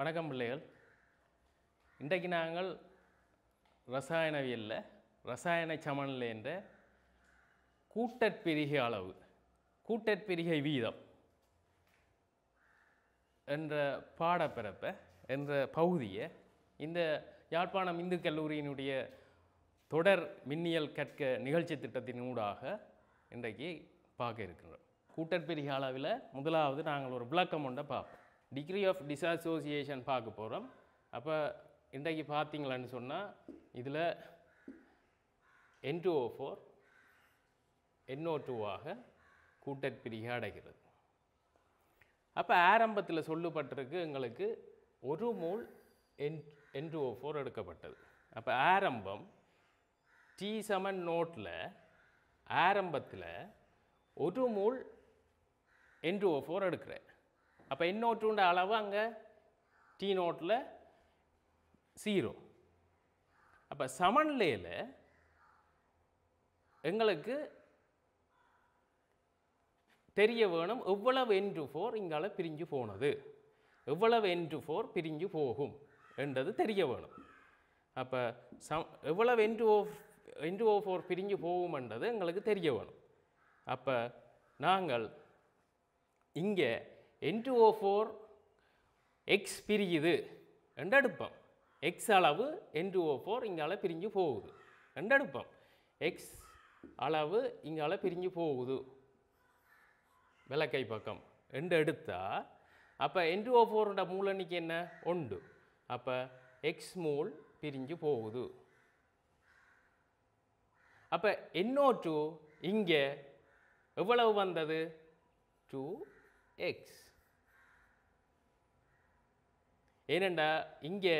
வணக்கம் பிள்ளைகள் இன்றைக்கு நாங்கள் ரசாயனவியலில் ரசாயன சமநிலை என்ற கூட்டற்பிரிகை அளவு கூட்டற்பிரிகை வீதம் என்ற பாடப்பிறப்பை என்ற பகுதியை இந்த யாழ்ப்பாணம் இந்து கல்லூரியினுடைய தொடர் மின்னியல் கற்க நிகழ்ச்சி திட்டத்தின் ஊடாக இன்றைக்கு பார்க்க இருக்கின்றோம் கூட்டற்பிரிகை அளவில் முதலாவது நாங்கள் ஒரு விளக்கம் ஒன்றை பார்ப்போம் டிகிரி ஆஃப் டிஸாசோசியேஷன் பார்க்க போகிறோம் அப்போ இன்றைக்கு பார்த்தீங்களான்னு சொன்னால் இதில் N two O four N O டூவாக கூட்டற்பிரிக அடைகிறது அப்போ ஆரம்பத்தில் சொல்லப்பட்டிருக்கு எங்களுக்கு ஒரு மூல் என் என் டூ ஓ ஃபோர் எடுக்கப்பட்டது அப்போ ஆரம்பம் டி செவன் நோட்டில் ஆரம்பத்தில் ஒரு மூல் என் டூ ஓ ஃபோர் எடுக்கிறேன் அப்போ என் நோட்டுண்ட அளவு அங்கே டி நோட்டில் ஜீரோ அப்போ சமநிலையில் எங்களுக்கு தெரிய வேணும் எவ்வளவு என்று ஃபோர் இங்கால பிரிஞ்சு போனது எவ்வளவு என்று ஃபோர் பிரிஞ்சு போகும் என்றது தெரிய வேணும் அப்போ சம் எவ்வளவு என்று ஓ என்று ஓ ஃபோர் பிரிஞ்சு போகும் என்றது எங்களுக்கு தெரிய வேணும் அப்போ நாங்கள் இங்கே N X O four X பிரியுது ரெண்டடுப்பம் எக்ஸ் அளவு என் ஓ ஃபோர் இங்கால பிரிஞ்சு போகுது ரெண்டடுப்பம் எக்ஸ் அளவு இங்கால பிரிஞ்சு போகுது விளக்கை பக்கம் ரெண்டு எடுத்தால் அப்போ என் டூ ஓ என்ன ஒன்று அப்போ எக்ஸ் மூல் பிரிஞ்சு போகுது அப்போ NO2 டூ இங்கே எவ்வளவு வந்தது 2 எக்ஸ் ஏனென்றா இங்கே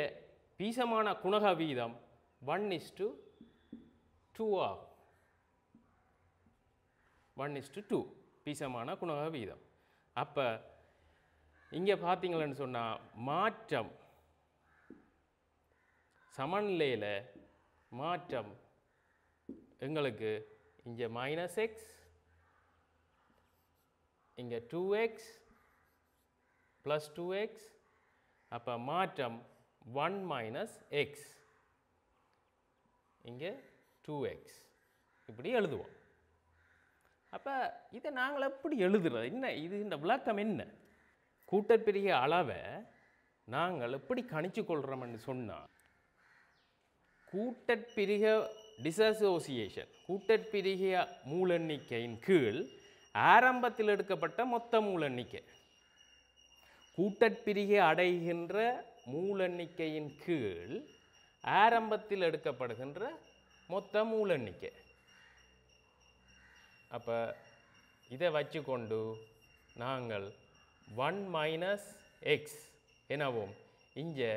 பீசமான குணக வீதம் ஒன் இஸ் டு டூ ஆகும் ஒன் இஸ் டு டூ பீசமான குணக வீதம் அப்போ இங்கே பார்த்தீங்களன்னு சொன்னால் மாற்றம் சமநிலையில் மாற்றம் எங்களுக்கு இங்கே மைனஸ் எக்ஸ் இங்கே two X plus two X அப்போ மாற்றம் ஒன் மைனஸ் எக்ஸ் இங்கே டூ எக்ஸ் இப்படி எழுதுவோம் அப்போ இதை நாங்கள் எப்படி எழுதுறது என்ன இது இந்த விளக்கம் என்ன கூட்டற்பெரிய அளவை நாங்கள் எப்படி கணிச்சு கொள்கிறோம்னு சொன்னால் கூட்டற்பிரிக டிசசோசியேஷன் கூட்டற்பிரிக மூலெண்ணிக்கையின் கீழ் ஆரம்பத்தில் எடுக்கப்பட்ட மொத்த மூலெண்ணிக்கை கூட்டற்பிரிகை அடைகின்ற மூலெண்ணிக்கையின் கீழ் ஆரம்பத்தில் எடுக்கப்படுகின்ற மொத்த மூலெண்ணிக்கை அப்போ இதை வச்சுக்கொண்டு நாங்கள் ஒன் மைனஸ் எக்ஸ் எனவும் இங்கே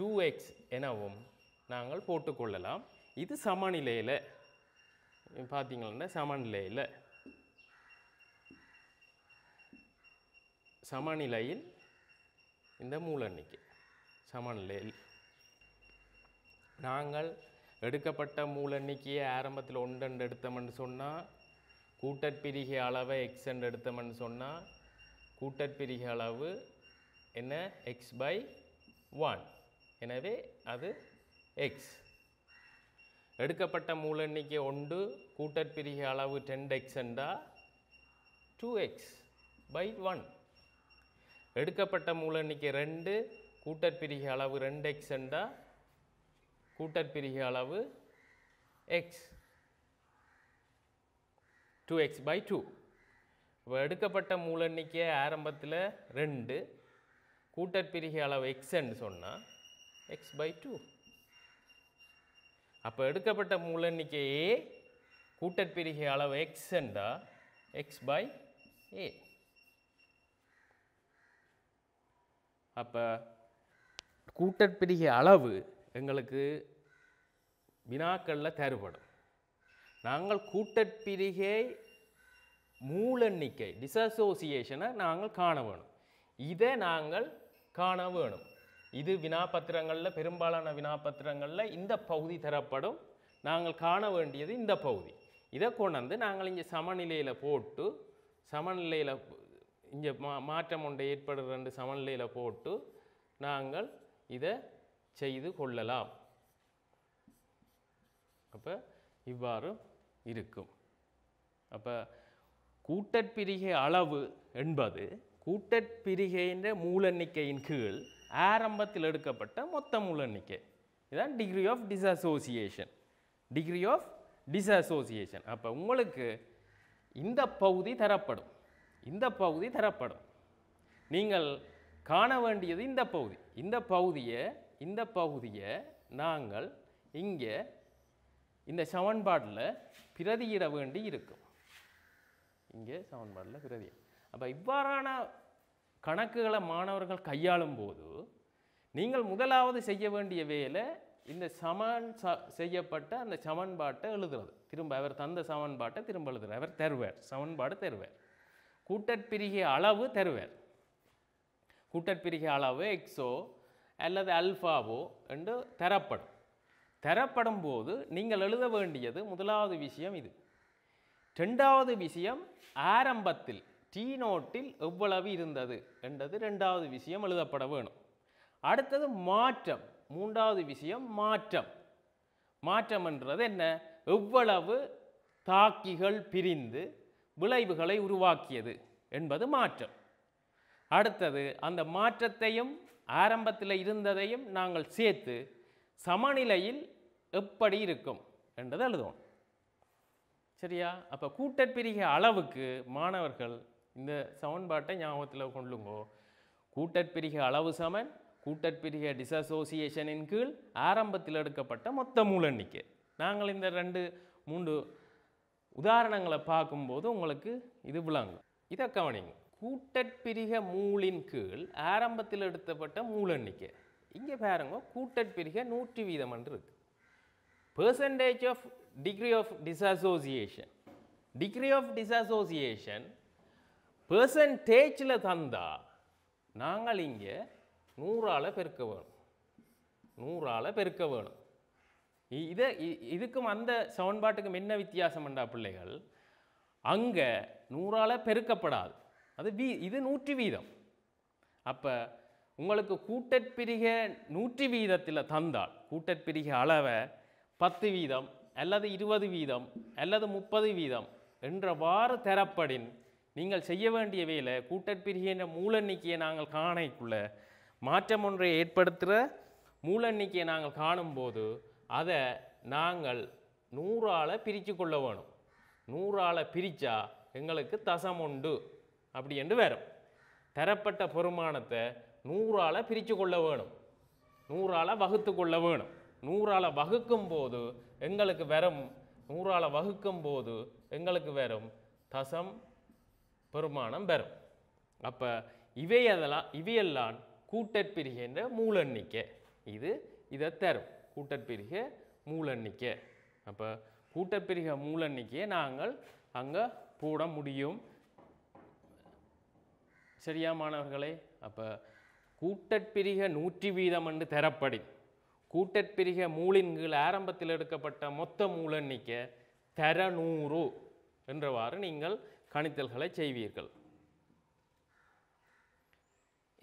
டூ எக்ஸ் எனவும் நாங்கள் போட்டுக்கொள்ளலாம் இது சமநிலையில் பார்த்தீங்கன்னா சமநிலையில் சமநிலையில் இந்த மூலன்னைக்கு சமநிலையில் நாங்கள் எடுக்கப்பட்ட மூலன்னிக்கையை ஆரம்பத்தில் ஒன்றுண்டு எடுத்தோம்னு சொன்னால் கூட்டற்பிரிகை அளவை எக்ஸ் அண்ட் எடுத்தோம்னு சொன்னால் கூட்டற்பிரிகை அளவு என்ன எக்ஸ் பை ஒன் எனவே அது எக்ஸ் எடுக்கப்பட்ட மூலெண்ணிக்கை ஒன்று கூட்டற்பிரிகை அளவு டென் எக்ஸ் என்றால் டூ எக்ஸ் பை ஒன் எடுக்கப்பட்ட மூல எண்ணிக்கை ரெண்டு கூட்டற்பிரிகை அளவு ரெண்டு எக்ஸ் என்றால் கூட்டற்பிரிகை அளவு X two X by two இப்போ எடுக்கப்பட்ட மூல எண்ணிக்கை ஆரம்பத்தில் ரெண்டு கூட்டற்பிரிகை அளவு எக்ஸ்ன்னு சொன்னால் எக்ஸ் பை டூ அப்போ எடுக்கப்பட்ட மூல எண்ணிக்கை ஏ கூட்டற்பிரிகை அளவு எக்ஸ் என்றால் எக்ஸ் பை ஏ அப்போ கூட்டற்பிரிக அளவு எங்களுக்கு வினாக்களில் தேறுபடும் நாங்கள் கூட்டற்பிரிகை எண்ணிக்கை டிசோசியேஷனை நாங்கள் காண வேணும் இதை நாங்கள் காண வேணும் இது வினாபத்திரங்களில் பெரும்பாலான வினாபத்திரங்களில் இந்த பகுதி தரப்படும் நாங்கள் காண வேண்டியது இந்த பகுதி இதை கொண்டு வந்து நாங்கள் இங்கே சமநிலையில் போட்டு சமநிலையில் இங்கே மா மாற்றம் ஒன்றை ஏற்படுற ரெண்டு சமநிலையில் போட்டு நாங்கள் இதை செய்து கொள்ளலாம் அப்போ இவ்வாறு இருக்கும் அப்போ கூட்டற்பிரிகை அளவு என்பது கூட்டற்பிரிகைன்ற எண்ணிக்கையின் கீழ் ஆரம்பத்தில் எடுக்கப்பட்ட மொத்த எண்ணிக்கை இதுதான் degree of dissociation degree of dissociation அப்போ உங்களுக்கு இந்த பகுதி தரப்படும் இந்த பகுதி தரப்படும் நீங்கள் காண வேண்டியது இந்த பகுதி இந்த பகுதியை இந்த பகுதியை நாங்கள் இங்கே இந்த சமன்பாட்டில் பிரதியிட வேண்டி இருக்கும் இங்கே சமன்பாட்டில் பிரதி அப்போ இவ்வாறான கணக்குகளை மாணவர்கள் கையாளும் போது நீங்கள் முதலாவது செய்ய வேண்டிய வேலை இந்த சமன் ச செய்யப்பட்ட அந்த சமன்பாட்டை எழுதுறது திரும்ப அவர் தந்த சமன்பாட்டை திரும்ப எழுதுறார் அவர் தருவார் சமன்பாடு தருவார் கூட்டற்பிரிகை அளவு தருவார் கூட்டற்பிரிகை அளவு எக்ஸோ அல்லது அல்ஃபாவோ என்று தரப்படும் தரப்படும் போது நீங்கள் எழுத வேண்டியது முதலாவது விஷயம் இது ரெண்டாவது விஷயம் ஆரம்பத்தில் டீ நோட்டில் எவ்வளவு இருந்தது என்றது ரெண்டாவது விஷயம் எழுதப்பட வேணும் அடுத்தது மாற்றம் மூன்றாவது விஷயம் மாற்றம் மாற்றம் என்றது என்ன எவ்வளவு தாக்கிகள் பிரிந்து விளைவுகளை உருவாக்கியது என்பது மாற்றம் அடுத்தது அந்த மாற்றத்தையும் ஆரம்பத்தில் இருந்ததையும் நாங்கள் சேர்த்து சமநிலையில் எப்படி இருக்கும் என்றது எழுதுவோம் சரியா அப்போ கூட்டற்பிரிக அளவுக்கு மாணவர்கள் இந்த சமன்பாட்டை ஞாபகத்தில் கொள்ளுங்கோ கூட்டற்பிரிக அளவு சமன் கூட்டற்பிரிக டிசோசியேஷனின் கீழ் ஆரம்பத்தில் எடுக்கப்பட்ட மொத்த மூல எண்ணிக்கை நாங்கள் இந்த ரெண்டு மூன்று உதாரணங்களை பார்க்கும்போது உங்களுக்கு இது விளங்கும் இதை கவனிங்க கூட்டற்பிரிக மூலின் கீழ் ஆரம்பத்தில் எடுத்தப்பட்ட எண்ணிக்கை இங்கே பாருங்க கூட்டற்பிரிக நூற்றி வீதம் இருக்கு percentage of degree of dissociation degree of dissociation பெர்சன்டேஜில் தந்தால் நாங்கள் இங்கே நூறால் பெருக்க வேணும் நூறால் பெருக்க வேணும் இதை இதுக்கும் அந்த சமன்பாட்டுக்கும் என்ன வித்தியாசம் என்றா பிள்ளைகள் அங்கே நூறால் பெருக்கப்படாது அது வீ இது நூற்றி வீதம் அப்போ உங்களுக்கு கூட்டற்பிரிக நூற்றி வீதத்தில் தந்தால் கூட்டற்பிரிக அளவை பத்து வீதம் அல்லது இருபது வீதம் அல்லது முப்பது வீதம் என்றவாறு தரப்படின் நீங்கள் செய்ய வேண்டிய வேலை கூட்டற்பிரிகின்ற மூலன்னிக்கையை நாங்கள் காணைக்குள்ள மாற்றம் ஒன்றை ஏற்படுத்துகிற மூலன்னிக்கையை நாங்கள் காணும்போது அதை நாங்கள் நூறால் பிரித்து கொள்ள வேணும் நூறால் பிரித்தா எங்களுக்கு தசம் உண்டு அப்படி என்று வரும் தரப்பட்ட பெருமானத்தை நூறால் பிரித்து கொள்ள வேணும் நூறால் வகுத்து கொள்ள வேணும் நூறால் வகுக்கும் போது எங்களுக்கு வரும் நூறால் வகுக்கும் போது எங்களுக்கு வரும் தசம் பெருமானம் வரும் அப்போ இவை அதெல்லாம் இவையெல்லாம் கூட்டற்பிரிகின்ற மூலெண்ணிக்கை இது இதை தரும் கூட்டற்பிரிக மூலன்னிக்கை அப்போ கூட்டற்பிரிக மூலன்னிக்கையை நாங்கள் அங்கே போட முடியும் சரியா மாணவர்களே அப்போ கூட்டற்பிரிக நூற்றி வீதம் என்று தரப்படி கூட்டற்பிரிக மூலின் கீழ் ஆரம்பத்தில் எடுக்கப்பட்ட மொத்த மூலன்னிக்கை தரநூறு என்றவாறு நீங்கள் கணித்தல்களை செய்வீர்கள்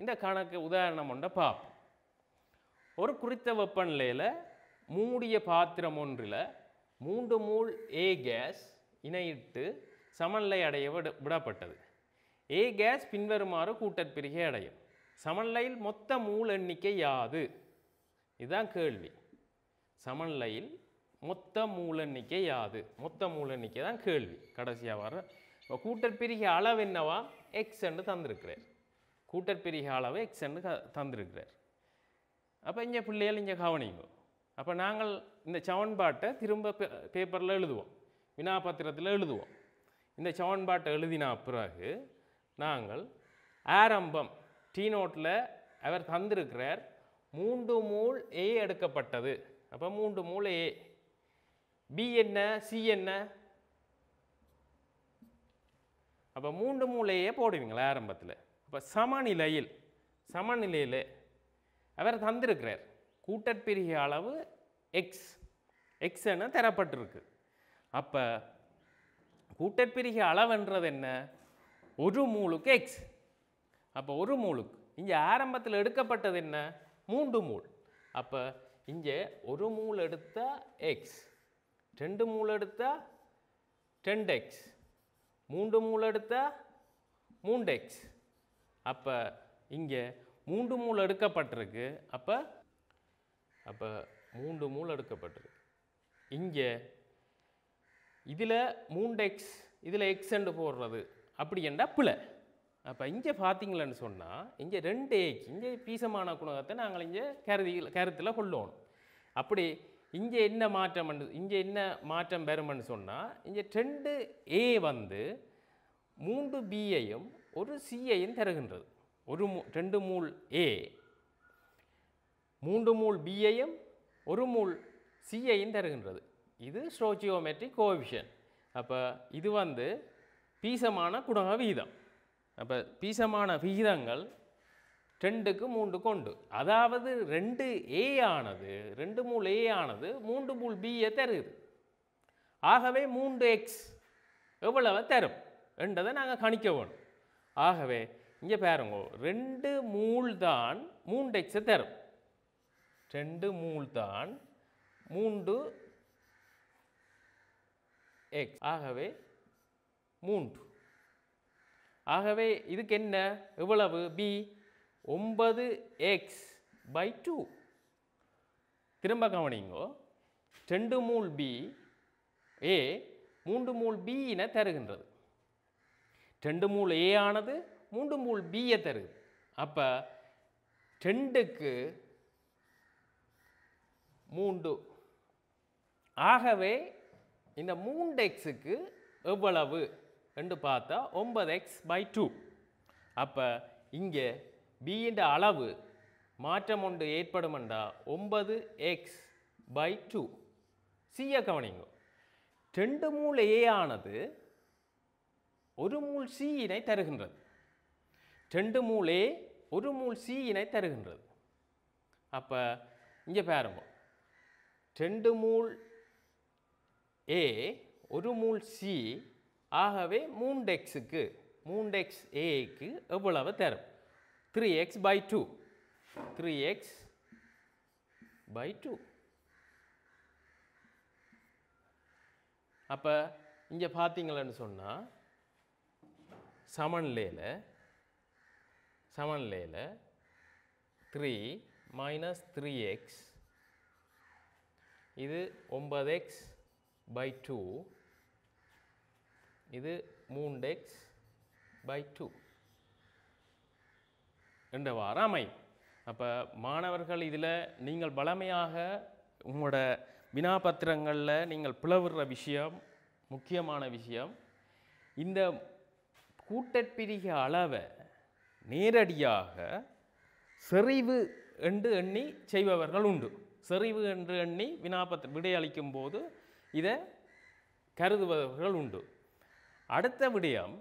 இந்த கணக்கு உதாரணம் ஒன்றை பார்ப்போம் ஒரு குறித்த வெப்பநிலையில் மூடிய பாத்திரம் ஒன்றில் மூன்று மூல் ஏ கேஸ் இணையிட்டு சமநிலை அடைய விட விடப்பட்டது ஏ கேஸ் பின்வருமாறு கூட்டற்பிரிகை அடையும் சமநிலையில் மொத்த மூல் எண்ணிக்கை யாது இதுதான் கேள்வி சமநிலையில் மொத்த மூல எண்ணிக்கை யாது மொத்த மூல எண்ணிக்கை தான் கேள்வி கடைசியாக வர இப்போ கூட்டற்பிரிகை அளவு என்னவா எக்ஸ் என்று தந்திருக்கிறார் கூட்டற்பிரிகை அளவு எக்ஸ் என்று தந்திருக்கிறார் அப்போ இங்கே பிள்ளைகள் இங்கே கவனிக்கும் அப்போ நாங்கள் இந்த சவன்பாட்டை திரும்ப பேப்பரில் எழுதுவோம் வினாபத்திரத்தில் எழுதுவோம் இந்த சவன்பாட்டை எழுதினா பிறகு நாங்கள் ஆரம்பம் டீ நோட்டில் அவர் தந்திருக்கிறார் மூன்று மூல் ஏ எடுக்கப்பட்டது அப்போ மூன்று மூல் ஏ பி என்ன சி என்ன அப்போ மூன்று மூலையே போடுவீங்களா ஆரம்பத்தில் அப்போ சமநிலையில் சமநிலையில் அவர் தந்திருக்கிறார் கூட்டற்பிரிகை அளவு எக்ஸ் எக்ஸ் என தரப்பட்டிருக்கு அப்போ கூட்டற்பிரிகை அளவுன்றது என்ன ஒரு மூலுக்கு எக்ஸ் அப்போ ஒரு மூலுக்கு இங்கே ஆரம்பத்தில் எடுக்கப்பட்டது என்ன மூன்று மூல் அப்போ இங்கே ஒரு மூல் எடுத்தால் எக்ஸ் ரெண்டு மூல் எடுத்தால் டென் எக்ஸ் மூன்று மூல் எடுத்தால் மூண்டு எக்ஸ் அப்போ இங்கே மூன்று மூல் எடுக்கப்பட்டிருக்கு அப்போ அப்போ மூன்று மூல் எடுக்கப்பட்டது இங்கே இதில் மூண்டு எக்ஸ் இதில் எக்ஸ்ண்டு போடுறது அப்படி என்றால் பிள்ளை அப்போ இங்கே பார்த்தீங்களன்னு சொன்னால் இங்கே ரெண்டு ஏக் இங்கே பீசமான குணகத்தை நாங்கள் இங்கே கருதி கருத்தில் கொள்ளணும் அப்படி இங்கே என்ன மாற்றம் இங்கே என்ன மாற்றம் பெறும்னு சொன்னால் இங்கே ரெண்டு ஏ வந்து மூன்று பியையும் ஒரு சிஐயும் தருகின்றது ஒரு மூ ரெண்டு மூல் ஏ மூன்று மூல் பியையும் ஒரு மூல் சியையும் தருகின்றது இது ஸ்ட்ரோஜியோமெட்ரிக் கோவிஷன் அப்போ இது வந்து பீசமான குடும்ப விகிதம் அப்போ பீசமான விகிதங்கள் ரெண்டுக்கு மூன்று கொண்டு அதாவது ரெண்டு ஏ ஆனது ரெண்டு மூல் ஏ ஆனது மூன்று மூல் பியை தருது ஆகவே மூன்று எக்ஸ் எவ்வளவு தரும் என்றதை நாங்கள் கணிக்க வேணும் ஆகவே இங்கே பாருங்க ரெண்டு மூல் தான் மூன்று எக்ஸை தரும் ரெண்டு மூல்தான் மூன்று எக்ஸ் ஆகவே மூன்று ஆகவே இதுக்கு என்ன எவ்வளவு பி ஒன்பது எக்ஸ் பை டூ திரும்ப கவனிங்கோ ரெண்டு மூல் பி ஏ மூன்று மூல் பியினை தருகின்றது ரெண்டு மூல் ஏ ஆனது மூன்று மூல் பியை தருது அப்போ ரெண்டுக்கு மூண்டு ஆகவே இந்த மூண்டு எக்ஸுக்கு எவ்வளவு என்று பார்த்தா ஒன்பது எக்ஸ் பை டூ அப்போ இங்கே பியின் அளவு மாற்றம் ஒன்று ஏற்படுமெண்டா ஒன்பது எக்ஸ் பை டூ சியை கவனிங்க ரெண்டு மூல் ஏ ஆனது ஒரு மூல் சியினை தருகின்றது ரெண்டு மூல் ஏ ஒரு மூல் சியினை தருகின்றது அப்போ இங்கே பாருங்க ரெண்டு மூல் ஏ ஒரு மூல் சி ஆகவே மூன்று எக்ஸுக்கு மூன்று எக்ஸ் ஏக்கு எவ்வளவு தரும் three X by two three X by two அப்போ இங்கே பார்த்தீங்களன்னு சொன்னால் சமன்லையில் சமன்லையில் த்ரீ மைனஸ் த்ரீ எக்ஸ் இது 9x எக்ஸ் பை டூ இது 3x எக்ஸ் பை டூ வாராமை அமையும் அப்போ மாணவர்கள் இதில் நீங்கள் பலமையாக உங்களோட வினாபத்திரங்களில் நீங்கள் பிளவுற விஷயம் முக்கியமான விஷயம் இந்த கூட்டப்பிரிக அளவை நேரடியாக செறிவு என்று எண்ணி செய்பவர்கள் உண்டு செறிவு என்று எண்ணி வினாபத்தை விடையளிக்கும் போது இதை கருதுபவர்கள் உண்டு அடுத்த விடயம்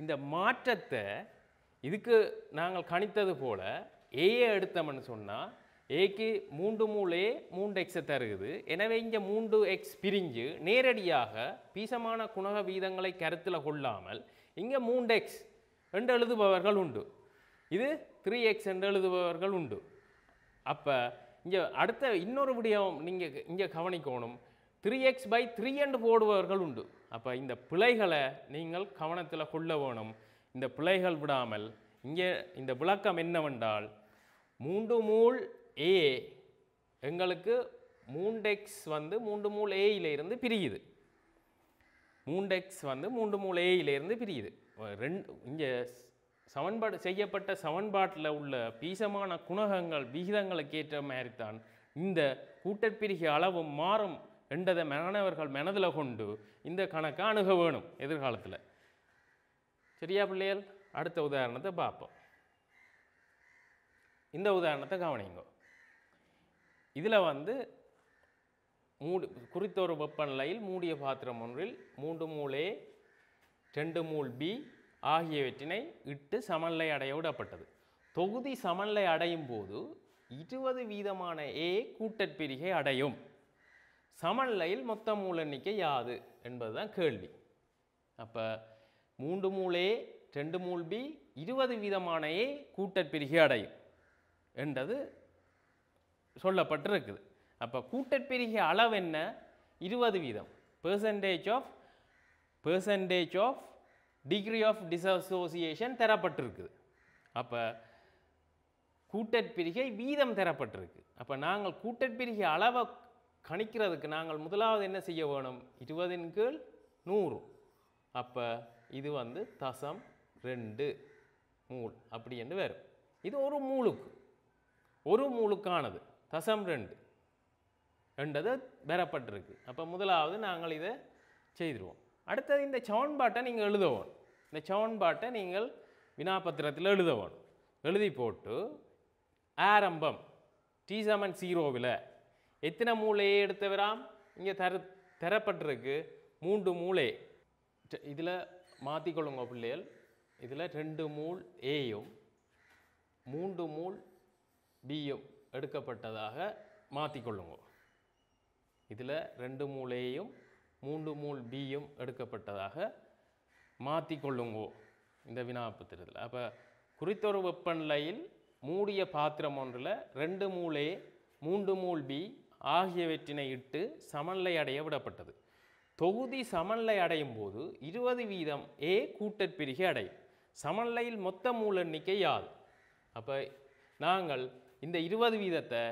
இந்த மாற்றத்தை இதுக்கு நாங்கள் கணித்தது போல் ஏயை எடுத்தோம்னு சொன்னால் ஏக்கு மூன்று மூலே மூன்று எக்ஸை தருகுது எனவே இங்கே மூன்று எக்ஸ் பிரிஞ்சு நேரடியாக பீசமான குணக வீதங்களை கருத்தில் கொள்ளாமல் இங்கே மூன்று எக்ஸ் என்று எழுதுபவர்கள் உண்டு இது த்ரீ எக்ஸ் என்று எழுதுபவர்கள் உண்டு அப்போ இங்கே அடுத்த இன்னொரு விடயம் நீங்கள் இங்கே கவனிக்கணும் த்ரீ எக்ஸ் பை த்ரீ அண்டு போடுபவர்கள் உண்டு அப்போ இந்த பிழைகளை நீங்கள் கவனத்தில் கொள்ள வேணும் இந்த பிழைகள் விடாமல் இங்கே இந்த விளக்கம் என்னவென்றால் மூன்று மூல் ஏ எங்களுக்கு மூன்று எக்ஸ் வந்து மூன்று மூல் ஏயிலிருந்து பிரியுது மூன்று எக்ஸ் வந்து மூன்று மூல் ஏயிலிருந்து பிரியுது ரெண்டு இங்கே சமன்பாடு செய்யப்பட்ட சமன்பாட்டில் உள்ள பீசமான குணகங்கள் விகிதங்களுக்கு ஏற்ற மாதிரி தான் இந்த கூட்டப்பிரிகை அளவும் மாறும் என்றதை மாணவர்கள் மனதில் கொண்டு இந்த கணக்கை அணுக வேணும் எதிர்காலத்தில் சரியா பிள்ளைகள் அடுத்த உதாரணத்தை பார்ப்போம் இந்த உதாரணத்தை கவனிங்கோ இதில் வந்து மூடு குறித்த ஒரு வெப்பநிலையில் மூடிய பாத்திரம் ஒன்றில் மூன்று மூலே ரெண்டு மூல் பி ஆகியவற்றினை இட்டு சமநிலை விடப்பட்டது தொகுதி சமநிலை அடையும் போது இருபது வீதமான ஏ கூட்டற்பிரிகை அடையும் சமநிலையில் மொத்த மூல எண்ணிக்கை யாது என்பது தான் கேள்வி அப்போ மூன்று மூலே ரெண்டு மூல் பி இருபது வீதமான ஏ கூட்டற்பிரிகை அடையும் என்றது சொல்லப்பட்டிருக்குது அப்போ கூட்டற்பிரிகை அளவு என்ன இருபது வீதம் percentage of percentage of degree of dissociation தரப்பட்டிருக்குது அப்போ கூட்டற்பிரிகை வீதம் தரப்பட்டிருக்கு அப்போ நாங்கள் கூட்டற்பிரிகை அளவை கணிக்கிறதுக்கு நாங்கள் முதலாவது என்ன செய்ய வேணும் இருபதின் கீழ் நூறு அப்போ இது வந்து தசம் ரெண்டு மூல் அப்படி என்று வரும் இது ஒரு மூலுக்கு ஒரு மூலுக்கானது தசம் ரெண்டு ரெண்டது பெறப்பட்டிருக்கு அப்போ முதலாவது நாங்கள் இதை செய்திருவோம் அடுத்தது இந்த சவுன்பாட்டை நீங்கள் எழுதுவோம் இந்த சவுன்பாட்டை நீங்கள் வினாபத்திரத்தில் எழுத வேணும் எழுதி போட்டு ஆரம்பம் டி சமன் ஜீரோவில் எத்தனை மூளையை எடுத்தவராம் இங்கே தர தரப்பட்டிருக்கு மூன்று மூளை இதில் மாற்றிக்கொள்ளுங்க பிள்ளைகள் இதில் ரெண்டு மூல் ஏயும் மூன்று மூல் பியும் எடுக்கப்பட்டதாக மாற்றிக்கொள்ளுங்க இதில் ரெண்டு மூல் ஏயும் மூன்று மூல் பியும் எடுக்கப்பட்டதாக மாற்றி கொள்ளுங்கோ இந்த வினாபத்திரத்தில் அப்போ குறித்தொரு வெப்பநிலையில் மூடிய பாத்திரம் ஒன்றில் ரெண்டு மூலே மூன்று மூல் பி ஆகியவற்றினை இட்டு சமநிலை அடைய விடப்பட்டது தொகுதி சமநிலை அடையும் போது இருபது வீதம் ஏ கூட்டற்பிரிகை அடையும் சமநிலையில் மொத்த மூல எண்ணிக்கை யாது அப்போ நாங்கள் இந்த இருபது வீதத்தை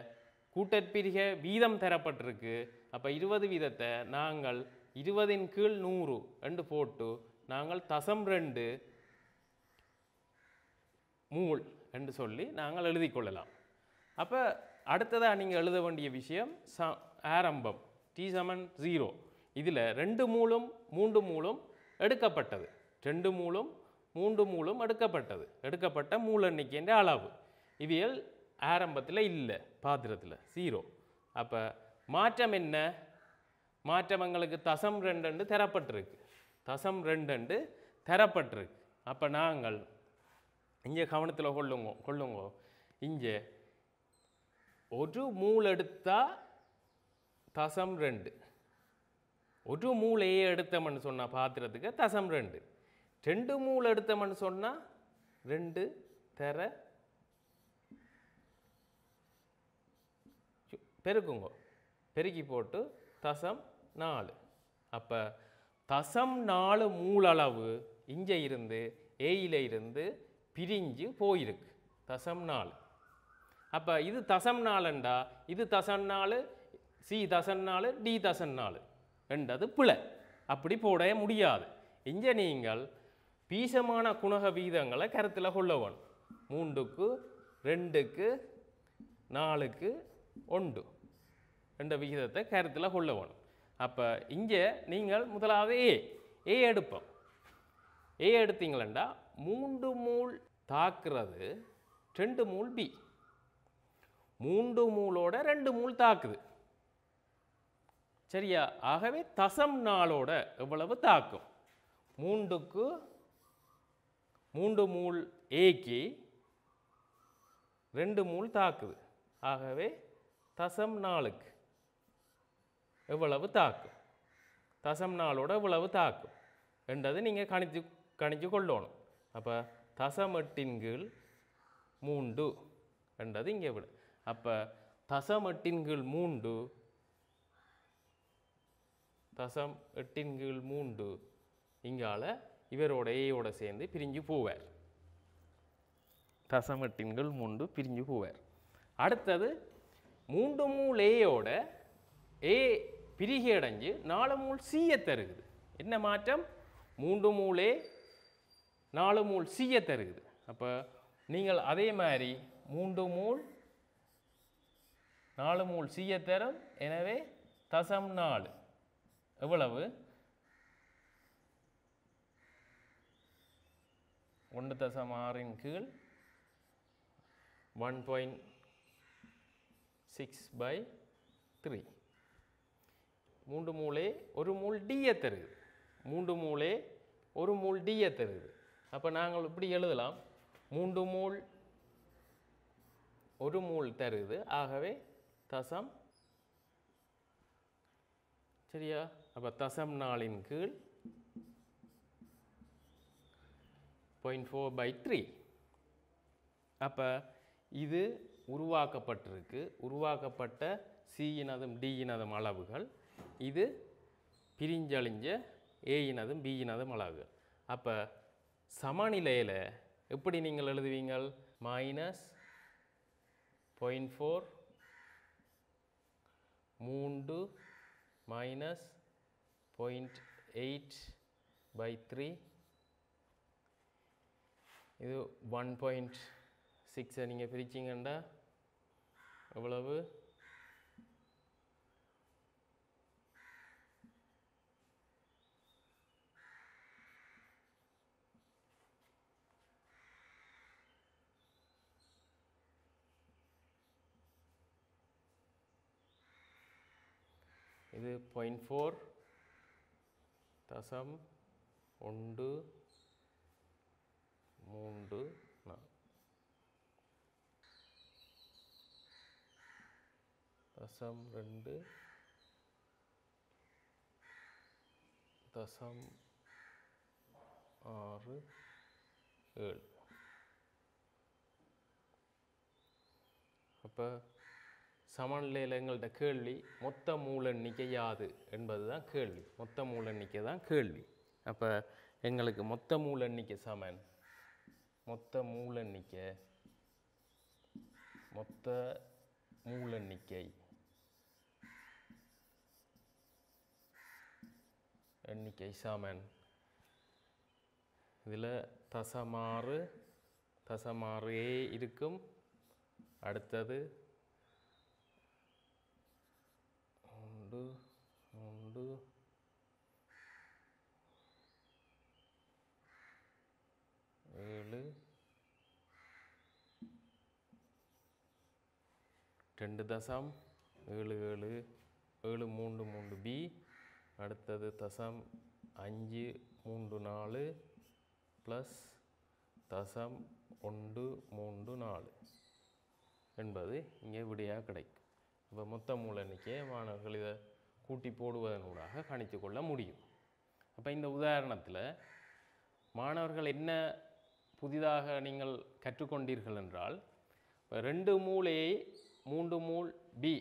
கூட்டற்பிரிக வீதம் தரப்பட்டிருக்கு அப்போ இருபது வீதத்தை நாங்கள் இருபதின் கீழ் நூறு என்று போட்டு நாங்கள் தசம் ரெண்டு மூல் என்று சொல்லி நாங்கள் எழுதி கொள்ளலாம் அப்போ அடுத்ததாக நீங்கள் எழுத வேண்டிய விஷயம் ச ஆரம்பம் டி சமன் ஜீரோ இதில் ரெண்டு மூலும் மூன்று மூலும் எடுக்கப்பட்டது ரெண்டு மூலும் மூன்று மூலும் எடுக்கப்பட்டது எடுக்கப்பட்ட மூல எண்ணிக்கைன்ற அளவு இவியல் ஆரம்பத்தில் இல்லை பாத்திரத்தில் ஜீரோ அப்போ மாற்றம் என்ன மாற்றம் எங்களுக்கு தசம் ரெண்டு தரப்பட்டிருக்கு தசம் ரெண்டுண்டு தரப்பட்டிருக்கு அப்போ நாங்கள் இங்கே கவனத்தில் கொள்ளுங்க கொள்ளுங்க இங்கே ஒரு மூளை எடுத்தால் தசம் ரெண்டு ஒரு மூளையே எடுத்தமன்னு சொன்னால் பாத்திரத்துக்கு தசம் ரெண்டு ரெண்டு மூளை எடுத்தமன்னு சொன்னால் ரெண்டு தர பெருக்குங்கோ பெருக்கி போட்டு தசம் நாலு அப்போ தசம் நாலு மூலளவு இங்கே இருந்து ஏயில இருந்து பிரிஞ்சு போயிருக்கு தசம் நாலு அப்போ இது தசம் நாலுண்டா இது தசம் நாலு சி தசம் நாலு டி தசம் நாலு என்றது பிழை அப்படி போட முடியாது இங்கே நீங்கள் பீசமான குணக விகிதங்களை கருத்தில் கொள்ள வேணும் மூன்றுக்கு ரெண்டுக்கு நாலுக்கு ஒன்று என்ற விகிதத்தை கருத்தில் கொள்ள வேணும் அப்போ இங்கே நீங்கள் முதலாவது ஏ ஏ எடுப்போம் ஏ எடுத்தீங்களண்டா மூன்று மூல் தாக்குறது ரெண்டு மூல் பி மூன்று மூலோட ரெண்டு மூல் தாக்குது சரியா ஆகவே தசம் நாளோட எவ்வளவு தாக்கும் மூன்றுக்கு மூன்று மூல் ஏக்கு ரெண்டு மூல் தாக்குது ஆகவே தசம் நாளுக்கு எவ்வளவு தாக்கும் தசம் நாளோட எவ்வளவு தாக்கும் என்றதை நீங்கள் கணிச்சு கணிச்சு கொள்ளணும் அப்போ தசமட்டின் கீழ் மூண்டு என்றது இங்கே விட அப்போ தசமட்டின் கீழ் மூண்டு தசம் எட்டின் கீழ் மூண்டு இங்கால இவரோட ஏயோட சேர்ந்து பிரிஞ்சு போவார் தசம் எட்டின் கீழ் மூண்டு பிரிஞ்சு போவார் அடுத்தது மூண்டு மூலேயோட ஏ பிரிகி அடைஞ்சு நாலு மூல் சீயை தருகுது என்ன மாற்றம் மூன்று மூலே நாலு மூல் சீயை தருகுது அப்போ நீங்கள் அதே மாதிரி மூன்று மூல் நாலு மூல் சீயை தரும் எனவே தசம் நாலு எவ்வளவு ஒன்று தசம் ஆறின் கீழ் one point six by three மூன்று மூளே ஒரு மூல் டீயை தருது மூன்று மூளே ஒரு மூல் டீயை தருது அப்போ நாங்கள் இப்படி எழுதலாம் மூன்று மூல் ஒரு மூல் தருது ஆகவே தசம் சரியா அப்போ தசம் நாளின் கீழ் பாயிண்ட் ஃபோர் பை த்ரீ அப்போ இது உருவாக்கப்பட்டிருக்கு உருவாக்கப்பட்ட டி டியினதும் அளவுகள் இது பிரிஞ்சழிஞ்ச ஏயினதும் பியினதும் அழகு அப்போ சமநிலையில் எப்படி நீங்கள் எழுதுவீங்கள் மைனஸ் பாயிண்ட் ஃபோர் மூன்று minus point eight by three இது ஒன் பாயிண்ட் சிக்ஸை நீங்கள் பிரிச்சிங்கண்டா எவ்வளவு பாயிண்ட் ஃபோர் தசம் ஒன்று மூன்று தசம் ரெண்டு தசம் ஆறு ஏழு அப்போ சமநிலையில் எங்கள்கிட்ட கேள்வி மொத்த மூல எண்ணிக்கை யாது என்பது தான் கேள்வி மொத்த மூல எண்ணிக்கை தான் கேள்வி அப்போ எங்களுக்கு மொத்த மூல எண்ணிக்கை சமன் மொத்த மூல எண்ணிக்கை மொத்த மூல எண்ணிக்கை எண்ணிக்கை சமன் இதில் தசமாறு தசமாறு இருக்கும் அடுத்தது உண்டு ஏழு ரெண்டு தசம் ஏழு ஏழு ஏழு மூன்று மூன்று பி அடுத்தது தசம் அஞ்சு மூன்று நாலு ப்ளஸ் தசம் ஒன்று மூன்று நாலு என்பது இங்கே விடையாக கிடைக்கும் இப்போ மொத்த மூல எண்ணிக்கையை மாணவர்கள் இதை கூட்டி போடுவதனூடாக கணித்து கொள்ள முடியும் அப்போ இந்த உதாரணத்தில் மாணவர்கள் என்ன புதிதாக நீங்கள் கற்றுக்கொண்டீர்கள் என்றால் இப்போ ரெண்டு மூளையை மூன்று மூல் பி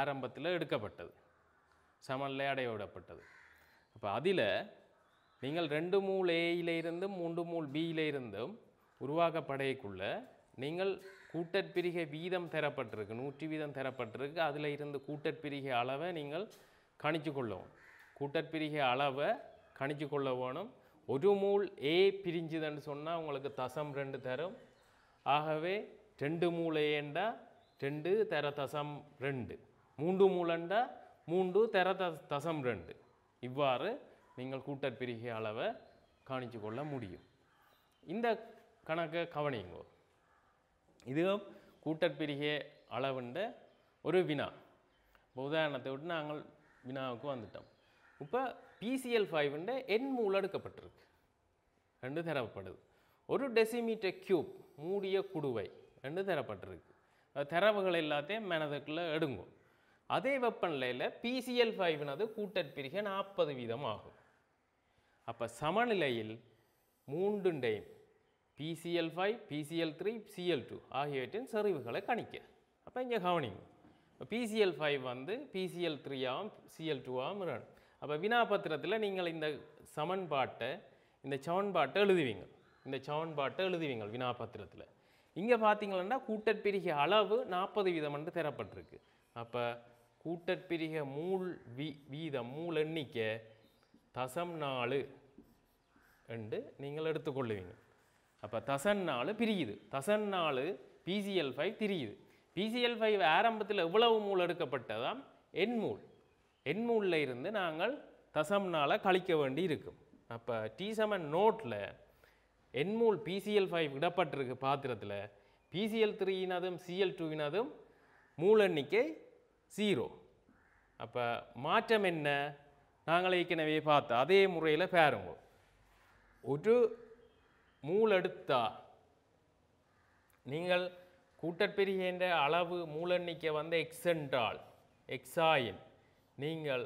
ஆரம்பத்தில் எடுக்கப்பட்டது சமநிலை அடையவிடப்பட்டது அப்போ அதில் நீங்கள் ரெண்டு மூல் ஏயிலிருந்தும் மூன்று மூல் பியிலிருந்தும் உருவாக்கப்படையக்குள்ள நீங்கள் கூட்டற்பிரிகை வீதம் தரப்பட்டிருக்கு நூற்றி வீதம் தரப்பட்டிருக்கு அதில் இருந்து கூட்டற்பிரிகை அளவை நீங்கள் கணிச்சு கொள்ளவும் கூட்டற்பிரிகை அளவை கணிச்சு கொள்ள வேணும் ஒரு மூல் ஏ பிரிஞ்சுதுன்னு சொன்னால் உங்களுக்கு தசம் ரெண்டு தரும் ஆகவே ரெண்டு மூல ஏண்டா ரெண்டு தர தசம் ரெண்டு மூன்று மூலண்டா மூன்று தர தசம் ரெண்டு இவ்வாறு நீங்கள் கூட்டற்பிரிகை அளவை காணிச்சு கொள்ள முடியும் இந்த கணக்கை கவனிங்கோ இதுவும் கூட்டற்பிரிகை அளவுண்ட ஒரு வினா இப்போ உதாரணத்தை விட்டு நாங்கள் வினாவுக்கு வந்துட்டோம் இப்போ பிசிஎல் ஃபைவ்ன்ற எண் மூலம் எடுக்கப்பட்டிருக்கு ரெண்டு தரப்படுது ஒரு டெசிமீட்டர் க்யூப் மூடிய குடுவை ரெண்டு தரப்பட்டிருக்கு தரவுகள் எல்லாத்தையும் மனதுக்குள்ளே எடுங்கும் அதே வெப்பநிலையில் பிசிஎல் ஃபைவ்னது கூட்டற்பிரிகை நாற்பது வீதம் ஆகும் அப்போ சமநிலையில் மூண்டுண்டையும் PCl five PCl three Cl two ஆகியவற்றின் செறிவுகளை கணிக்க அப்போ இங்கே கவனிங்க பிசிஎல் ஃபைவ் வந்து பிசிஎல் த்ரீயாகவும் சிஎல் டூவாகவும் இருக்கணும் அப்போ வினாபத்திரத்தில் நீங்கள் இந்த சமன்பாட்டை இந்த சமன்பாட்டை எழுதுவீங்க இந்த சமன்பாட்டை எழுதுவீங்க வினாபத்திரத்தில் இங்கே பார்த்தீங்களன்னா கூட்டற்பிரிக அளவு நாற்பது வீதம் என்று தரப்பட்டிருக்கு அப்போ கூட்டற்பிரிக மூல் வீ வீதம் மூல் எண்ணிக்கை தசம் நாலு என்று நீங்கள் எடுத்துக்கொள்ளுவீங்க அப்போ தசன் நாலு பிரியுது தசன் நாலு பிசிஎல் ஃபைவ் திரியுது பிசிஎல் ஃபைவ் ஆரம்பத்தில் எவ்வளவு மூல் எடுக்கப்பட்டதாம் எண்மூல் எண்மூலில் இருந்து நாங்கள் நாளை கழிக்க வேண்டி இருக்கும் அப்போ டி செவன் நோட்டில் எண்மூல் பிசிஎல் ஃபைவ் இடப்பட்டிருக்கு பாத்திரத்தில் பிசிஎல் த்ரீனதும் சிஎல் டூவினதும் மூல் எண்ணிக்கை ஜீரோ அப்போ மாற்றம் என்ன நாங்கள் ஏற்கனவே பார்த்தோம் அதே முறையில் பாருங்க ஒரு மூலெடுத்தா நீங்கள் கூட்டற்பிரிகின்ற அளவு மூலெண்ணிக்கை வந்து எக்ஸ் என்றால் எக்ஸாயின் நீங்கள்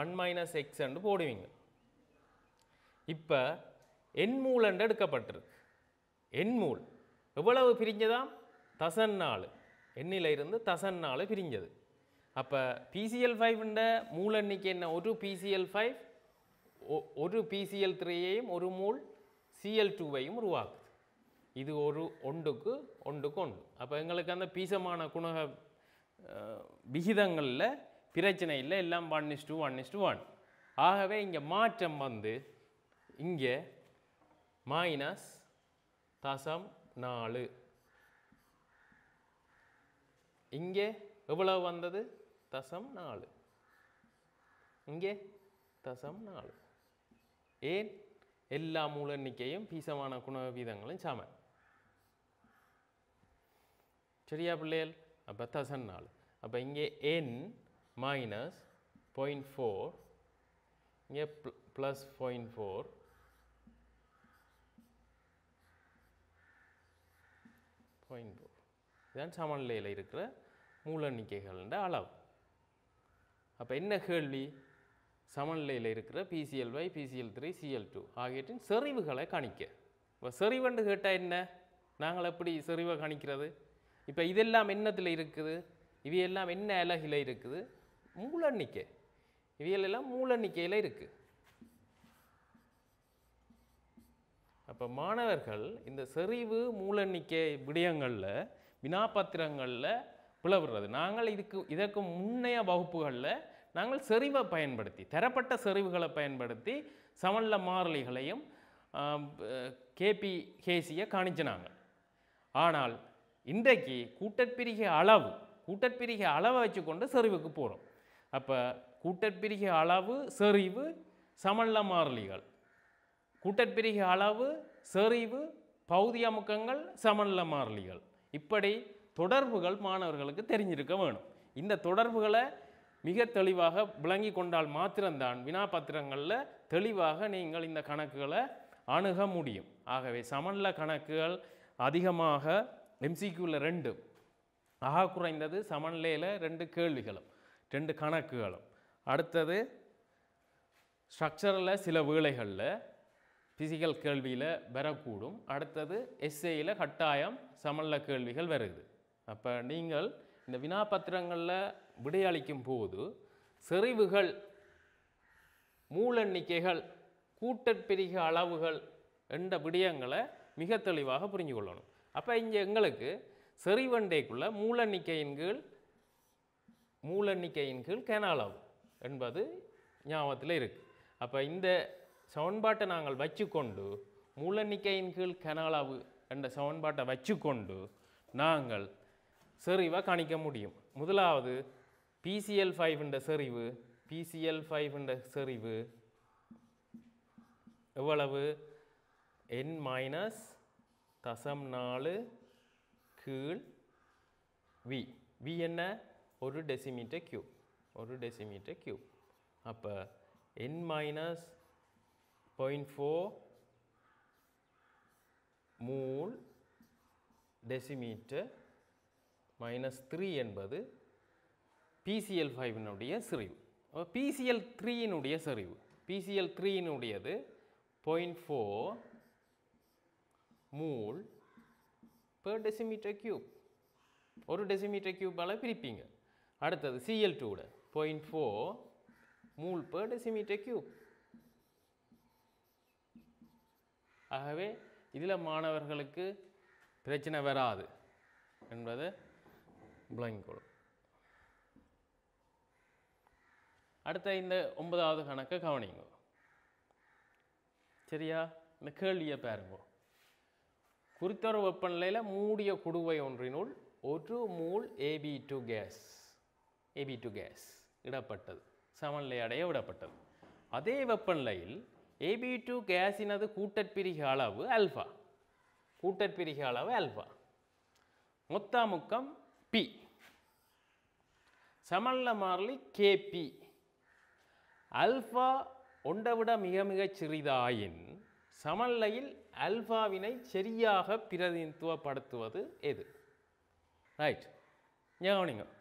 ஒன் மைனஸ் எக்ஸ் என்று போடுவீங்க இப்போ என் மூலண்டு எடுக்கப்பட்டிருக்கு என் மூல் எவ்வளவு பிரிஞ்சதாம் தசன் நாலு இருந்து தசன் நாலு பிரிஞ்சது அப்போ பிசிஎல் ஃபைவ்ன்ற மூலெண்ணிக்கை என்ன ஒரு பிசிஎல் ஃபைவ் ஒரு பிசிஎல் த்ரீயையும் ஒரு மூல் சிஎல் டூவையும் உருவாக்குது இது ஒரு ஒன்றுக்கு ஒன்றுக்கு ஒன்று அப்போ எங்களுக்கு அந்த பீசமான குணக விகிதங்களில் பிரச்சனை இல்லை எல்லாம் one is to one is to one ஆகவே இங்கே மாற்றம் வந்து இங்கே மைனஸ் தசம் நாலு இங்கே எவ்வளவு வந்தது தசம் நாலு இங்கே தசம் நாலு ஏன் എല്ലാ മൂളെണ്ണിക്കയും പീസമാണ് ഗുണവീതങ്ങളും சாம சரியா பிள்ளைகள் அப்போ தசன் நாள் அப்போ இங்கே என் மைனஸ் பாயிண்ட் ஃபோர் இங்கே plus point four point four இதுதான் சமநிலையில் இருக்கிற மூல எண்ணிக்கைகள்ன்ற அளவு அப்போ என்ன கேள்வி சமநிலையில் இருக்கிற பிசிஎல் ஒய் பிசிஎல் த்ரீ சிஎல் டூ ஆகியவற்றின் செறிவுகளை கணிக்க இப்போ செறிவுண்டு கேட்டால் என்ன நாங்கள் எப்படி செறிவை கணிக்கிறது இப்போ இதெல்லாம் என்னத்தில் இருக்குது இவையெல்லாம் என்ன அலகில் இருக்குது மூலண்ணிக்கை இவையெல்லாம் மூலண்ணிக்கையில் இருக்குது அப்போ மாணவர்கள் இந்த செறிவு மூலண்ணிக்கை விடயங்களில் வினாபத்திரங்களில் பிளவுறது நாங்கள் இதுக்கு இதற்கு முன்னைய வகுப்புகளில் நாங்கள் செறிவை பயன்படுத்தி தரப்பட்ட செறிவுகளை பயன்படுத்தி சமல்ல மாறலிகளையும் கேபி கேசியை காணிச்சினாங்க ஆனால் இன்றைக்கு கூட்டற்பிரிக அளவு கூட்டற்பிரிகை அளவை வச்சுக்கொண்டு செறிவுக்கு போகிறோம் அப்போ கூட்டற்பிரிக அளவு செறிவு சமல்ல மாறலிகள் கூட்டற்பிரிக அளவு செறிவு பௌதிய அமுக்கங்கள் சமல்ல மாறலிகள் இப்படி தொடர்புகள் மாணவர்களுக்கு தெரிஞ்சிருக்க வேணும் இந்த தொடர்புகளை மிக தெளிவாக விளங்கி கொண்டால் மாத்திரம்தான் வினாபத்திரங்களில் தெளிவாக நீங்கள் இந்த கணக்குகளை அணுக முடியும் ஆகவே சமன்ல கணக்குகள் அதிகமாக எம்சிக்யூவில் ரெண்டு ஆக குறைந்தது சமநிலையில் ரெண்டு கேள்விகளும் ரெண்டு கணக்குகளும் அடுத்தது ஸ்ட்ரக்சரில் சில வேளைகளில் ஃபிசிக்கல் கேள்வியில் வரக்கூடும் அடுத்தது எஸ்ஏயில் கட்டாயம் சமல்ல கேள்விகள் வருது அப்போ நீங்கள் இந்த வினாபத்திரங்களில் விடையளிக்கும் போது செறிவுகள் மூலெண்ணிக்கைகள் கூட்டற்பிரிக அளவுகள் என்ற விடயங்களை மிக தெளிவாக புரிஞ்சு கொள்ளணும் அப்போ இங்கே எங்களுக்கு செறிவண்டைக்குள்ளே மூலெண்ணிக்கையின் கீழ் மூலெண்ணிக்கையின் கீழ் அளவு என்பது ஞாபகத்தில் இருக்குது அப்போ இந்த சமன்பாட்டை நாங்கள் வச்சுக்கொண்டு மூலெண்ணிக்கையின் கீழ் அளவு என்ற சமன்பாட்டை வச்சுக்கொண்டு நாங்கள் செறிவாக கணிக்க முடியும் முதலாவது பிசிஎல் ஃபைவ் என்ற செறிவு பிசிஎல் ஃபைவ் என்ற செறிவு எவ்வளவு என் மைனஸ் தசம் நாலு கீழ் வி வி என்ன ஒரு டெசிமீட்டர் கியூப் ஒரு டெசிமீட்டர் கியூப் அப்போ என் minus point four mole decimetre minus three என்பது பிசிஎல் ஃபைவினுடைய செறிவு பிசிஎல் த்ரீயினுடைய செறிவு பிசிஎல் த்ரீயினுடையது point four mole per decimetre cube ஒரு டெசிமீட்டர் க்யூப்பால் பிரிப்பீங்க அடுத்தது சிஎல் டூட point four mole per decimetre cube ஆகவே இதில் மாணவர்களுக்கு பிரச்சனை வராது என்பதை விளங்கிக்கொள்ளும் அடுத்த இந்த ஒன்பதாவது கணக்கை கவனிங்க சரியா இந்த கேள்வியை பாருங்க குறித்தொரு வெப்பநிலையில் மூடிய குடுவை ஒன்றினுள் ஒரு மூல் AB two gas AB two gas இடப்பட்டது சமநிலை அடைய விடப்பட்டது அதே வெப்பநிலையில் ஏபி டூ கேஸினது கூட்டற்பிரிக அளவு அல்ஃபா கூட்டற்பிரிக அளவு அல்ஃபா மொத்த முக்கம் பி சமல்ல மாறலி கேபி அல்ஃபா ஒன்றை விட மிக மிகச் சிறிதாயின் சமநிலையில் அல்ஃபாவினை சரியாக பிரதிநிதித்துவப்படுத்துவது எது ரைட் ஞாபகம்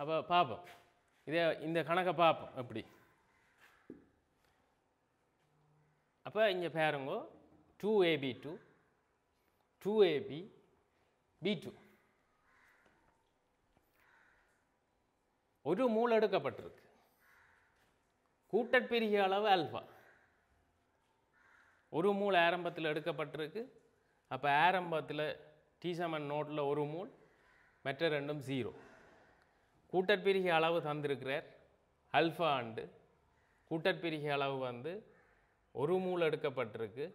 அப்போ பார்ப்போம் இதே இந்த கணக்கை பார்ப்போம் எப்படி அப்போ இங்கே பேருங்க two AB two two AB B two ஒரு மூல் எடுக்கப்பட்டிருக்கு கூட்டற்பிரிக அளவு ஆல்ஃபா ஒரு மூல் ஆரம்பத்தில் எடுக்கப்பட்டிருக்கு அப்போ ஆரம்பத்தில் செமன் நோட்டில் ஒரு மூல் மற்ற ரெண்டும் ஜீரோ கூட்டற்பிரிகை அளவு தந்திருக்கிறார் அல்ஃபா ஆண்டு கூட்டற்பிரிகை அளவு வந்து ஒரு மூல் எடுக்கப்பட்டிருக்கு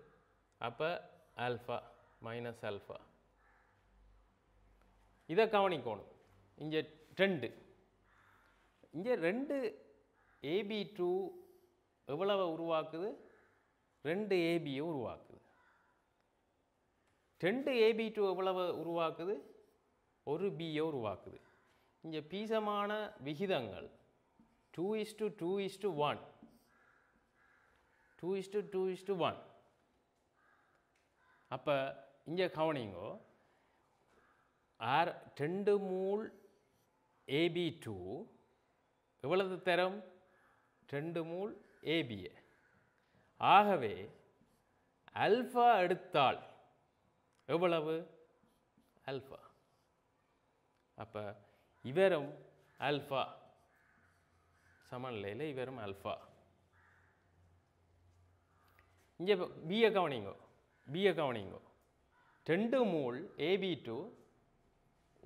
அப்போ ஆல்ஃபா மைனஸ் ஆல்ஃபா இதை கவனிக்கணும் இங்கே ரெண்டு இங்கே ரெண்டு ஏபி டூ எவ்வளவு உருவாக்குது ரெண்டு ஏபியை உருவாக்குது ரெண்டு ஏபி டூ எவ்வளவு உருவாக்குது ஒரு பியை உருவாக்குது இங்கே பீசமான விகிதங்கள் two is to two is to one two is to two is to one அப்போ இங்கே கவனிங்கோ ஆர் ரெண்டு மூல் ஏபி டூ எவ்வளவு தரம் ரெண்டு மூல் ஏபிஏ ஆகவே அல்ஃபா எடுத்தால் எவ்வளவு அல்ஃபா அப்போ இவரும் அல்ஃபா சமநிலையில் இவரும் அல்ஃபா இங்கே பிஏ கவனிங்கோ பிஏ கவனிங்கோ ரெண்டு மூல் ஏபி டூ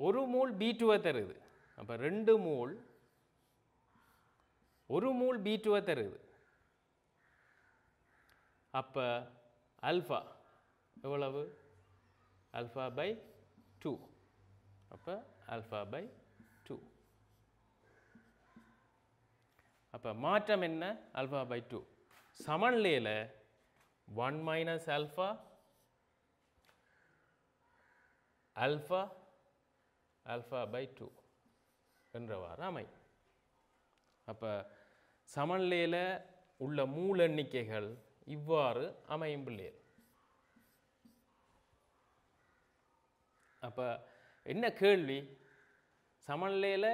ஒரு மூல் பி டூவை தருது அப்போ ரெண்டு மூல் ஒரு மூல் பி டூவை தருது அப்போ அல்ஃபா எவ்வளவு அல்ஃபா பை டூ அப்போ அல்ஃபா பை டூ அப்போ மாற்றம் என்ன அல்ஃபா பை டூ சமநிலையில் one minus alpha alpha alpha by two என்றவாறு அமை அப்போ சமநிலையில் உள்ள எண்ணிக்கைகள் இவ்வாறு அமையும் பிள்ளையர் அப்போ என்ன கேள்வி சமநிலையில்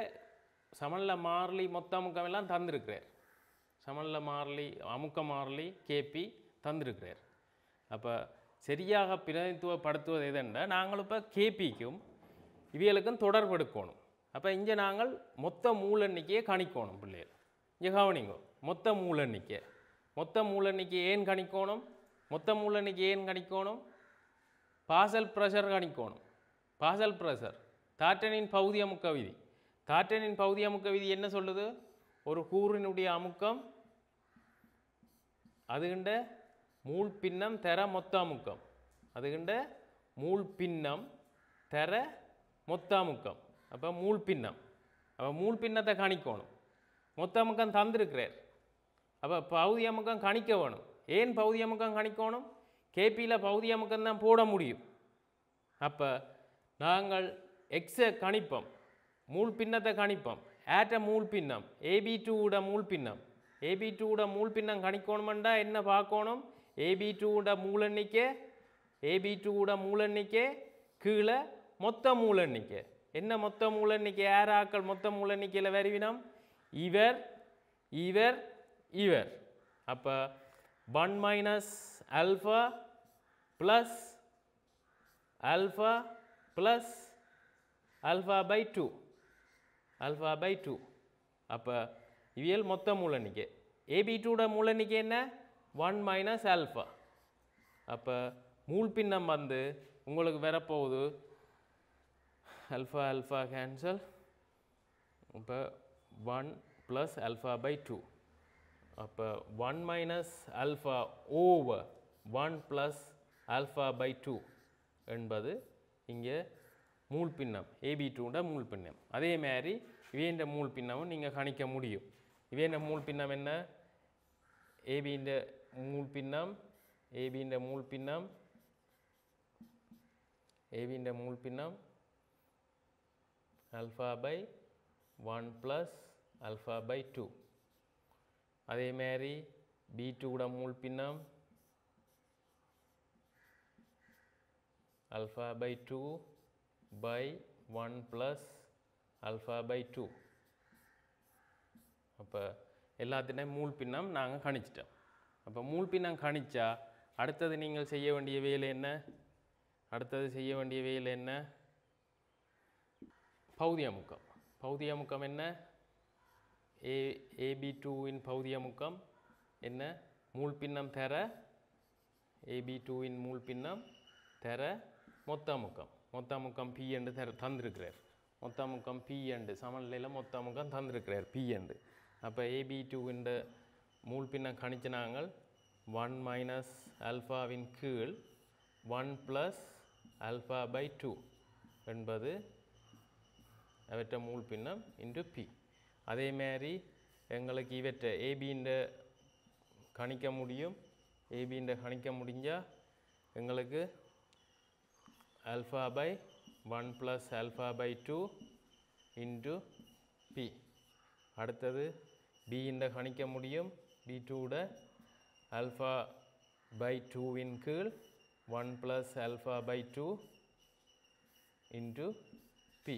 சமநில மாறலி மொத்த அமுக்கம் எல்லாம் தந்திருக்கிறார் சமநில மாறலி அமுக்க மாறலி கேபி தந்திருக்கிறார் அப்போ சரியாக பிரதிநிதித்துவப்படுத்துவது எதுண்டா நாங்கள் இப்போ கேபிக்கும் இவைகளுக்கும் தொடர்பு எடுக்கணும் அப்போ இங்கே நாங்கள் மொத்த எண்ணிக்கையை கணிக்கணும் பிள்ளைகள் இங்கே கவனிங்கோ மொத்த மூல எண்ணிக்கை மொத்த மூல எண்ணிக்கை ஏன் கணிக்கணும் மொத்த மூல எண்ணிக்கை ஏன் கணிக்கணும் பாசல் ப்ரெஷர் கணிக்கணும் பாசல் ப்ரெஷர் தாற்றனின் பகுதி அமுக்க விதி தாற்றனின் பகுதி அமுக்க விதி என்ன சொல்லுது ஒரு கூறினுடைய அமுக்கம் அதுகின்ற மூல் பின்னம் தர மொத்த அமுக்கம் அதுகின்ற மூல் பின்னம் தர மொத்த அமுக்கம் அப்போ மூல் பின்னம் அப்போ மூல் பின்னத்தை கணிக்கோணும் மொத்த அமுக்கம் தந்திருக்கிறார் அப்போ பகுதி அமுக்கம் கணிக்க வேணும் ஏன் பகுதி அமுக்கம் கணிக்கணும் கேபியில் பகுதி அமுக்கம் தான் போட முடியும் அப்போ நாங்கள் எக்ஸை கணிப்போம் மூல் பின்னத்தை கணிப்போம் ஏட்ட மூல் பின்னம் ஏபி டூட மூல் பின்னம் ஏபி டூட மூல் பின்னம் கணிக்கணுமெண்டா என்ன பார்க்கணும் ஏபி டூட எண்ணிக்கை ஏபி டூட எண்ணிக்கை கீழே மொத்த எண்ணிக்கை என்ன மொத்த எண்ணிக்கை ஏராக்கள் மொத்த எண்ணிக்கையில் வருவினம் இவர் இவர் இவர் அப்போ one minus alpha plus alpha plus alpha by two alpha by two அப்போ இவியல் மொத்த மூலணிக்கை ஏபி டூட மூலணிக்கை என்ன ஒன் மைனஸ் அல்ஃபா அப்போ மூல் பின்னம் வந்து உங்களுக்கு வரப்போகுது அல்ஃபா அல்ஃபா கேன்சல் இப்போ one plus alpha by two அப்போ one minus alpha over one plus alpha by two என்பது இங்கே மூல் பின்னம் ஏபி டூண்ட மூல் பின்னம் அதே மாதிரி இவையண்ட மூல் பின்னமும் நீங்கள் கணிக்க முடியும் இவையண்ட மூல் பின்னம் என்ன ஏபின்ற மூல் பின்னம் ஏபின்ற மூல் பின்னம் ஏபின்ற மூல் பின்னம் alpha by one plus alpha by two அதேமாரி பி கூட மூல் பின்னம் alpha by two by one plus alpha by two அப்போ எல்லாத்திட்டையும் மூல் பின்னம் நாங்கள் கணிச்சிட்டோம் அப்போ மூல் பின்னம் கணிச்சா அடுத்தது நீங்கள் செய்ய வேண்டிய வேலை என்ன அடுத்தது செய்ய வேண்டிய வேலை என்ன பௌதியமுக்கம் பௌதியமுக்கம் என்ன ஏ ஏபி டூவின் பௌதியமுக்கம் என்ன மூல் பின்னம் தர ஏபி டூவின் மூல் பின்னம் தர மொத்த முக்கம் மொத்த முக்கம் பி என்று தர தந்திருக்கிறார் மொத்த முக்கம் பி என்று சமநிலையில் மொத்த முக்கம் தந்திருக்கிறார் பி என்று அப்போ ஏபி டூவின் மூல் பின்னம் கணிச்சு நாங்கள் ஒன் மைனஸ் அல்ஃபாவின் கீழ் one plus alpha by two என்பது அவற்றை மூல் பின்னம் இன்ட்டு பி அதே மாதிரி எங்களுக்கு இவற்றை ஏபின்ற கணிக்க முடியும் ஏபின்ற கணிக்க முடிஞ்சால் எங்களுக்கு alpha by one plus alpha by two into P அடுத்தது பின்ற கணிக்க முடியும் பி டூட ஆல்ஃபா பை டூவின் கீழ் one plus alpha by two into P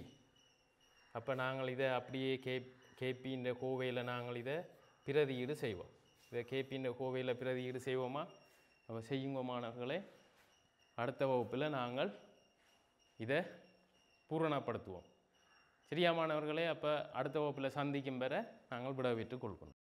அப்போ நாங்கள் இதை அப்படியே கே கேபின்ற கோவையில் நாங்கள் இதை பிரதியீடு செய்வோம் இதை கேபின்ற கோவையில் பிரதியீடு செய்வோமா நம்ம செய்யுங்க மாணவர்களே அடுத்த வகுப்பில் நாங்கள் இதை பூரணப்படுத்துவோம் சரியா மாணவர்களே அப்போ அடுத்த வகுப்பில் சந்திக்கும் பெற நாங்கள் விடவிட்டுக் கொள்வோம்